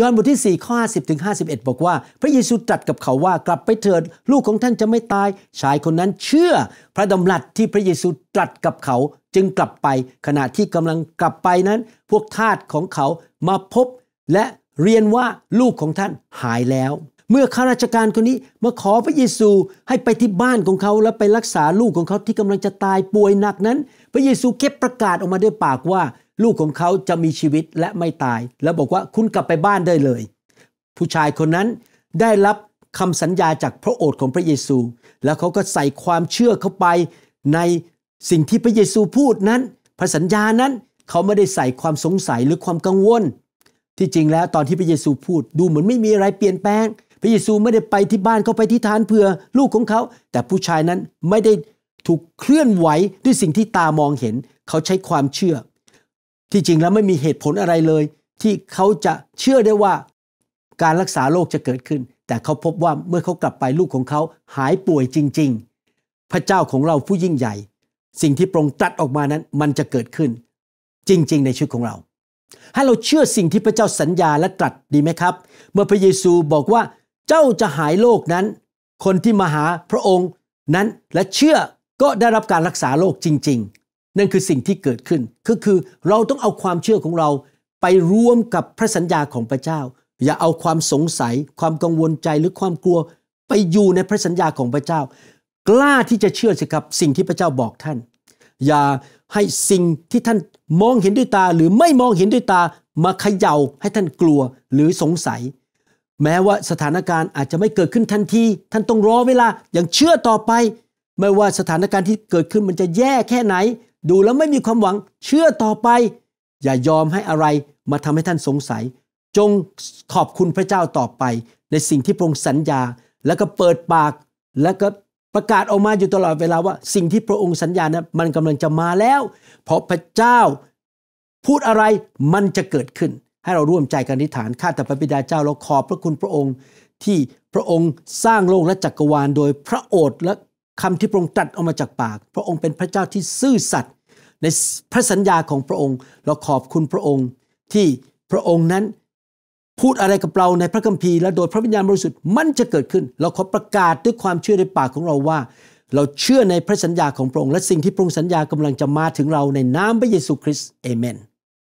ยอห์นบทที่4ข้อ50ถึง51บอกว่าพระเยซูตรัสกับเขาว่ากลับไปเถิดลูกของท่านจะไม่ตายชายคนนั้นเชื่อ พระดำรัสที่พระเยซูตรัสกับเขาจึงกลับไปขณะที่กำลังกลับไปนั้น พวกทาสของเขามาพบและเรียนว่าลูกของท่านหายแล้ว เมื่อข้าราชการคนนี้มาขอพระเยซูให้ไปที่บ้านของเขา และไปรักษาลูกของเขาที่กำลังจะตายป่วยหนักนั้น พระเยซูเก็บประกาศออกมาด้วยปากว่าลูกของเขาจะมีชีวิตและไม่ตาย แล้วบอกว่าคุณกลับไปบ้านได้เลย ผู้ชายคนนั้นได้รับคำสัญญาจากพระโอษฐ์ของพระเยซู แล้วเขาก็ใส่ความเชื่อเข้าไปในสิ่งที่พระเยซูพูดนั้น พระสัญญานั้นเขาไม่ได้ใส่ความสงสัยหรือความกังวล ที่จริงแล้วตอนที่พระเยซูพูดดูเหมือนไม่มีอะไรเปลี่ยนแปลง พระเยซูไม่ได้ไปที่บ้านเขาไปที่ทานเผื่อ ลูกของเขา แต่ผู้ชายนั้นไม่ได้ถูกเคลื่อนไหวด้วยสิ่งที่ตามองเห็นเขาใช้ความเชื่อที่จริงแล้วไม่มีเหตุผลอะไรเลย ที่เขาจะเชื่อได้ว่า การรักษาโรคจะเกิดขึ้น แต่เขาพบว่าเมื่อเขากลับไปลูกของเขาหายป่วยจริง ๆ พระเจ้าของเราผู้ยิ่งใหญ่ สิ่งที่ปรงตัดออกมานั้นมันจะเกิดขึ้น จริง ๆ ในชีวิตของเราให้เราเชื่อสิ่งที่พระเจ้าสัญญาและตรัสดีไหมครับ เมื่อพระเยซูบอกว่าเจ้าจะหายโรคนั้น คนที่มาหาพระองค์นั้นและเชื่อก็ได้รับการรักษาโรคจริง ๆนั่นคือสิ่งที่เกิดขึ้น ก็คือเราต้องเอาความเชื่อของเราไปรวมกับพระสัญญาของพระเจ้า อย่าเอาความสงสัย ความกังวลใจ หรือความกลัวไปอยู่ในพระสัญญาของพระเจ้า กล้าที่จะเชื่อสิครับสิ่งที่พระเจ้าบอกท่าน อย่าให้สิ่งที่ท่านมองเห็นด้วยตาหรือไม่มองเห็นด้วยตามาเขย่าให้ท่านกลัวหรือสงสัย แม้ว่าสถานการณ์อาจจะไม่เกิดขึ้นทันที ท่านต้องรอเวลา อย่างเชื่อต่อไป ไม่ว่าสถานการณ์ที่เกิดขึ้นมันจะแย่แค่ไหนดูแล้วไม่มีความหวังเชื่อต่อไป อย่ายอมให้อะไรมาทำให้ท่านสงสัย จงขอบคุณพระเจ้าต่อไป ในสิ่งที่พระองค์สัญญา แล้วก็เปิดปากแล้วก็ประกาศออกมาอยู่ตลอดเวลาว่า สิ่งที่พระองค์สัญญานะมันกำลังจะมาแล้ว เพราะพระเจ้า พูดอะไรมันจะเกิดขึ้น ให้เราร่วมใจกันอธิษฐานข้าแต่พระบิดาเจ้าเราขอบพระคุณพระองค์ ที่พระองค์สร้างโลกและจักกรวาลโดยพระโอษฐ์และคำที่พระองค์ตรัสออกมาจากปาก พระองค์เป็นพระเจ้าที่ซื่อสัตย์ในพระสัญญาของพระองค์ เราขอบคุณพระองค์ที่พระองค์นั้น พูดอะไรกับเราในพระคัมภีร์และโดยพระวิญญาณบริสุทธิ์มันจะเกิดขึ้น เราขอประกาศด้วยความเชื่อในปากของเราว่า เราเชื่อในพระสัญญาของพระองค์ และสิ่งที่พระองค์สัญญากำลังจะมาถึงเราในนามพระเยซูคริสต์เอเมน